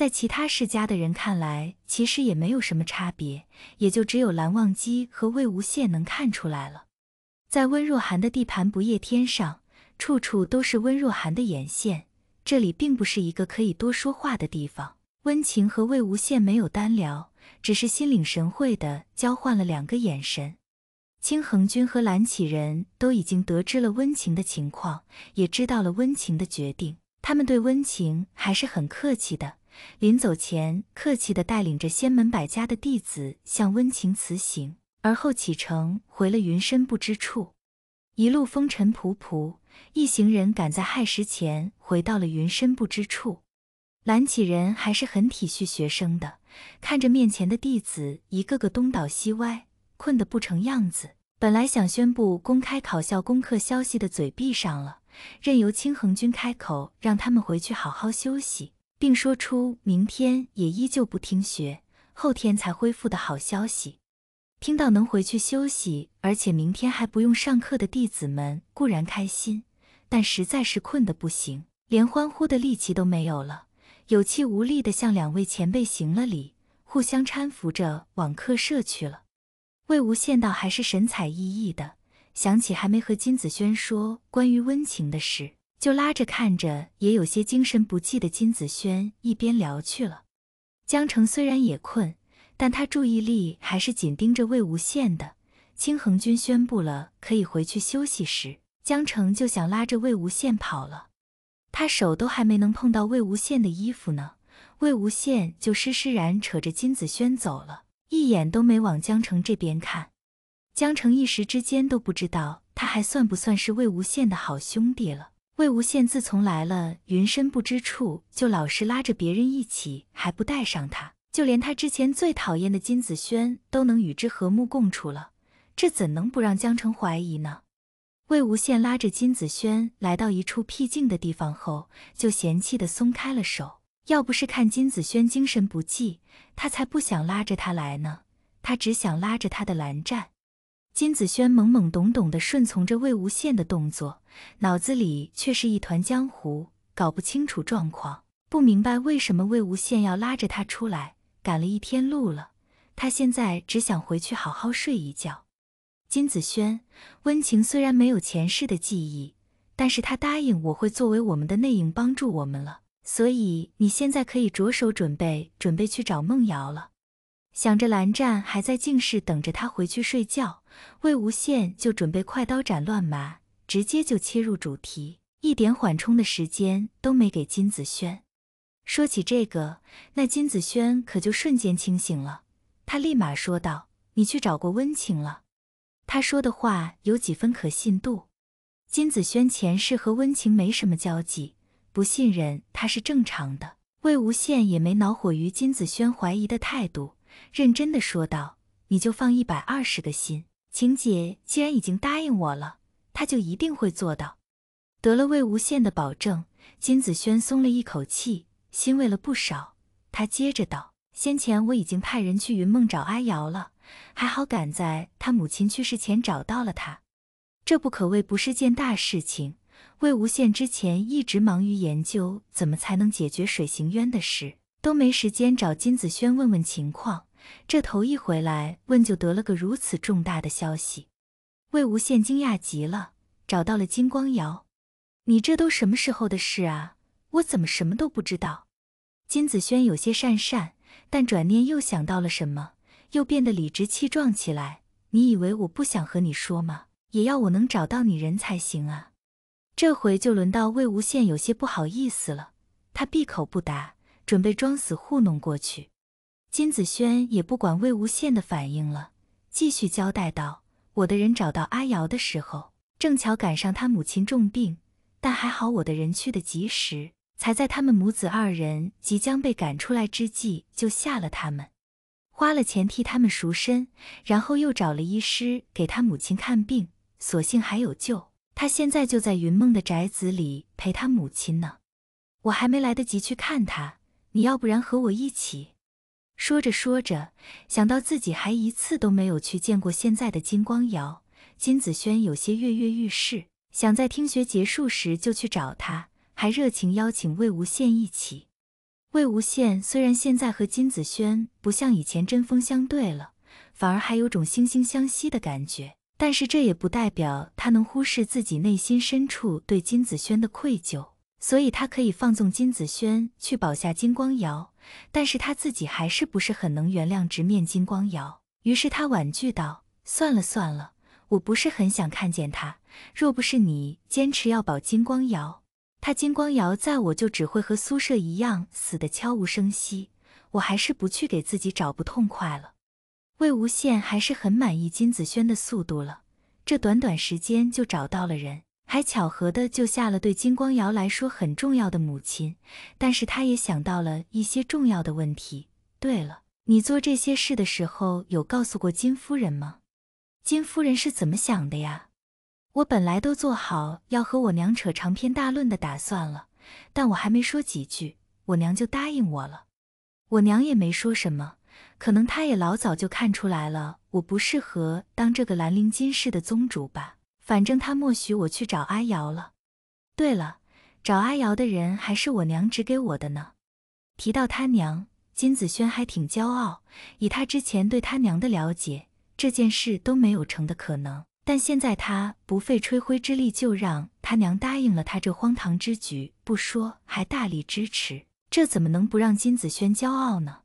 在其他世家的人看来，其实也没有什么差别，也就只有蓝忘机和魏无羡能看出来了。在温若寒的地盘不夜天上，处处都是温若寒的眼线，这里并不是一个可以多说话的地方。温情和魏无羡没有单聊，只是心领神会的交换了两个眼神。青恒君和蓝启人都已经得知了温情的情况，也知道了温情的决定，他们对温情还是很客气的。临走前，客气地带领着仙门百家的弟子向温情辞行，而后启程回了云深不知处。一路风尘仆仆，一行人赶在亥时前回到了云深不知处。蓝启人还是很体恤学生的，看着面前的弟子一个个东倒西歪，困得不成样子，本来想宣布公开考校功课消息的嘴闭上了，任由清恒君开口，让他们回去好好休息。并说出明天也依旧不听学，后天才恢复的好消息。听到能回去休息，而且明天还不用上课的弟子们固然开心，但实在是困得不行，连欢呼的力气都没有了。有气无力地向两位前辈行了礼，互相搀扶着往客舍去了。魏无羡倒还是神采奕奕的，想起还没和金子轩说关于温情的事。就拉着看着也有些精神不济的金子轩一边聊去了。江城虽然也困，但他注意力还是紧盯着魏无羡的。清衡君宣布了可以回去休息时，江城就想拉着魏无羡跑了。他手都还没能碰到魏无羡的衣服呢，魏无羡就施施然扯着金子轩走了，一眼都没往江城这边看。江城一时之间都不知道他还算不算是魏无羡的好兄弟了。魏无羡自从来了云深不知处，就老是拉着别人一起，还不带上他。就连他之前最讨厌的金子轩，都能与之和睦共处了，这怎能不让江澄怀疑呢？魏无羡拉着金子轩来到一处僻静的地方后，就嫌弃的松开了手。要不是看金子轩精神不济，他才不想拉着他来呢。他只想拉着他的蓝湛。金子轩懵懵懂懂地顺从着魏无羡的动作，脑子里却是一团浆糊，搞不清楚状况，不明白为什么魏无羡要拉着他出来。赶了一天路了，他现在只想回去好好睡一觉。金子轩，温情虽然没有前世的记忆，但是他答应我会作为我们的内应帮助我们了，所以你现在可以着手准备，准备去找梦瑶了。想着蓝湛还在静室等着他回去睡觉，魏无羡就准备快刀斩乱麻，直接就切入主题，一点缓冲的时间都没给金子轩。说起这个，那金子轩可就瞬间清醒了，他立马说道：“你去找过温情了。”他说的话有几分可信度。金子轩前世和温情没什么交集，不信任他是正常的。魏无羡也没恼火于金子轩怀疑的态度。认真的说道：“你就放一百二十个心，晴姐既然已经答应我了，她就一定会做到。”得了魏无羡的保证，金子轩松了一口气，欣慰了不少。他接着道：“先前我已经派人去云梦找阿瑶了，还好赶在他母亲去世前找到了她。这不可谓不是件大事情。魏无羡之前一直忙于研究怎么才能解决水行渊的事。”都没时间找金子轩问问情况，这头一回来问就得了个如此重大的消息，魏无羡惊讶极了，找到了金光瑶，你这都什么时候的事啊？我怎么什么都不知道？金子轩有些讪讪，但转念又想到了什么，又变得理直气壮起来。你以为我不想和你说吗？也要我能找到你人才行啊！这回就轮到魏无羡有些不好意思了，他闭口不答。准备装死糊弄过去，金子轩也不管魏无羡的反应了，继续交代道：“我的人找到阿瑶的时候，正巧赶上他母亲重病，但还好我的人去的及时，才在他们母子二人即将被赶出来之际，就下了他们，花了钱替他们赎身，然后又找了医师给他母亲看病，所幸还有救。他现在就在云梦的宅子里陪他母亲呢，我还没来得及去看他。”你要不然和我一起？说着说着，想到自己还一次都没有去见过现在的金光瑶，金子轩有些跃跃欲试，想在听学结束时就去找他，还热情邀请魏无羡一起。魏无羡虽然现在和金子轩不像以前针锋相对了，反而还有种惺惺相惜的感觉，但是这也不代表他能忽视自己内心深处对金子轩的愧疚。所以他可以放纵金子轩去保下金光瑶，但是他自己还是不是很能原谅直面金光瑶。于是他婉拒道：“算了算了，我不是很想看见他。若不是你坚持要保金光瑶，他金光瑶在我就只会和苏舍一样死得悄无声息。我还是不去给自己找不痛快了。”魏无羡还是很满意金子轩的速度了，这短短时间就找到了人。还巧合的救下了对金光瑶来说很重要的母亲，但是他也想到了一些重要的问题。对了，你做这些事的时候有告诉过金夫人吗？金夫人是怎么想的呀？我本来都做好要和我娘扯长篇大论的打算了，但我还没说几句，我娘就答应我了。我娘也没说什么，可能她也老早就看出来了，我不适合当这个兰陵金氏的宗主吧。反正他默许我去找阿瑶了。对了，找阿瑶的人还是我娘指给我的呢。提到他娘，金子轩还挺骄傲。以他之前对他娘的了解，这件事都没有成的可能。但现在他不费吹灰之力就让他娘答应了他这荒唐之举，不说还大力支持，这怎么能不让金子轩骄傲呢？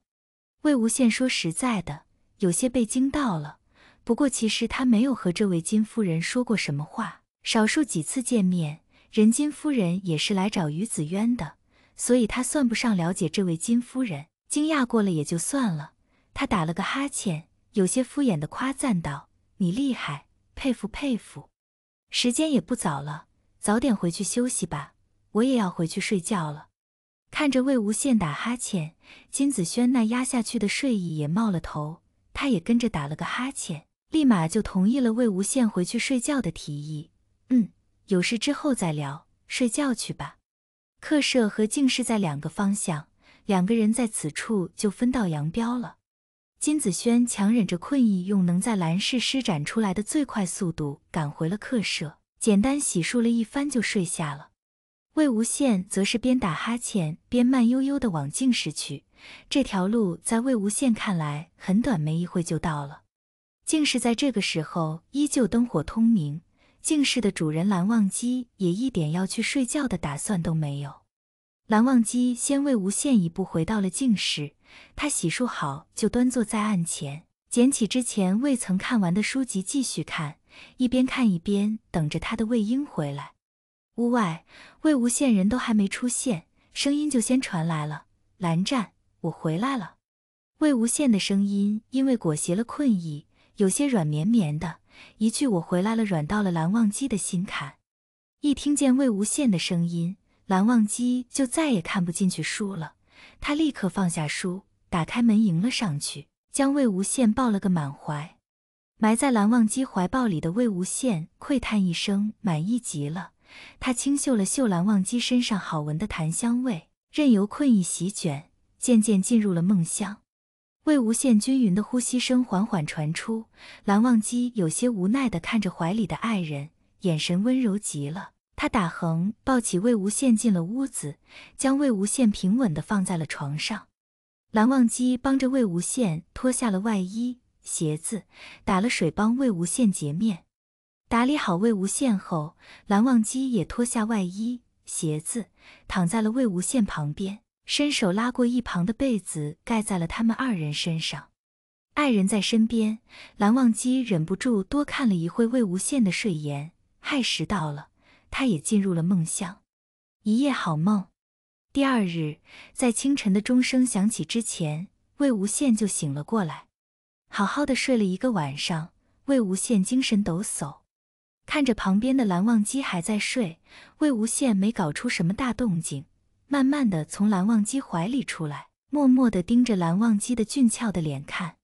魏无羡说实在的，有些被惊到了。不过，其实他没有和这位金夫人说过什么话，少数几次见面，任金夫人也是来找于子渊的，所以他算不上了解这位金夫人。惊讶过了也就算了，他打了个哈欠，有些敷衍地夸赞道：“你厉害，佩服佩服。”时间也不早了，早点回去休息吧，我也要回去睡觉了。看着魏无羡打哈欠，金子轩那压下去的睡意也冒了头，他也跟着打了个哈欠。立马就同意了魏无羡回去睡觉的提议。嗯，有事之后再聊，睡觉去吧。客舍和静室在两个方向，两个人在此处就分道扬镳了。金子轩强忍着困意，用能在蓝氏施展出来的最快速度赶回了客舍，简单洗漱了一番就睡下了。魏无羡则是边打哈欠边慢悠悠地往静室去，这条路在魏无羡看来很短，没一会就到了。竟是在这个时候依旧灯火通明，静室的主人蓝忘机也一点要去睡觉的打算都没有。蓝忘机先魏无羡一步回到了静室，他洗漱好就端坐在案前，捡起之前未曾看完的书籍继续看，一边看一边等着他的魏婴回来。屋外，魏无羡人都还没出现，声音就先传来了：“蓝湛，我回来了。”魏无羡的声音因为裹挟了困意。有些软绵绵的，一句“我回来了”软到了蓝忘机的心坎。一听见魏无羡的声音，蓝忘机就再也看不进去书了。他立刻放下书，打开门迎了上去，将魏无羡抱了个满怀。埋在蓝忘机怀抱里的魏无羡喟叹一声，满意极了。他清嗅了嗅蓝忘机身上好闻的檀香味，任由困意席卷，渐渐进入了梦乡。魏无羡均匀的呼吸声缓缓传出，蓝忘机有些无奈地看着怀里的爱人，眼神温柔极了。他打横抱起魏无羡进了屋子，将魏无羡平稳地放在了床上。蓝忘机帮着魏无羡脱下了外衣、鞋子，打了水帮魏无羡洁面。打理好魏无羡后，蓝忘机也脱下外衣、鞋子，躺在了魏无羡旁边。伸手拉过一旁的被子盖在了他们二人身上，爱人在身边，蓝忘机忍不住多看了一会魏无羡的睡颜。亥时到了，他也进入了梦乡，一夜好梦。第二日，在清晨的钟声响起之前，魏无羡就醒了过来，好好的睡了一个晚上。魏无羡精神抖擞，看着旁边的蓝忘机还在睡，魏无羡没搞出什么大动静。慢慢的从蓝忘机怀里出来，默默的盯着蓝忘机的俊俏的脸看。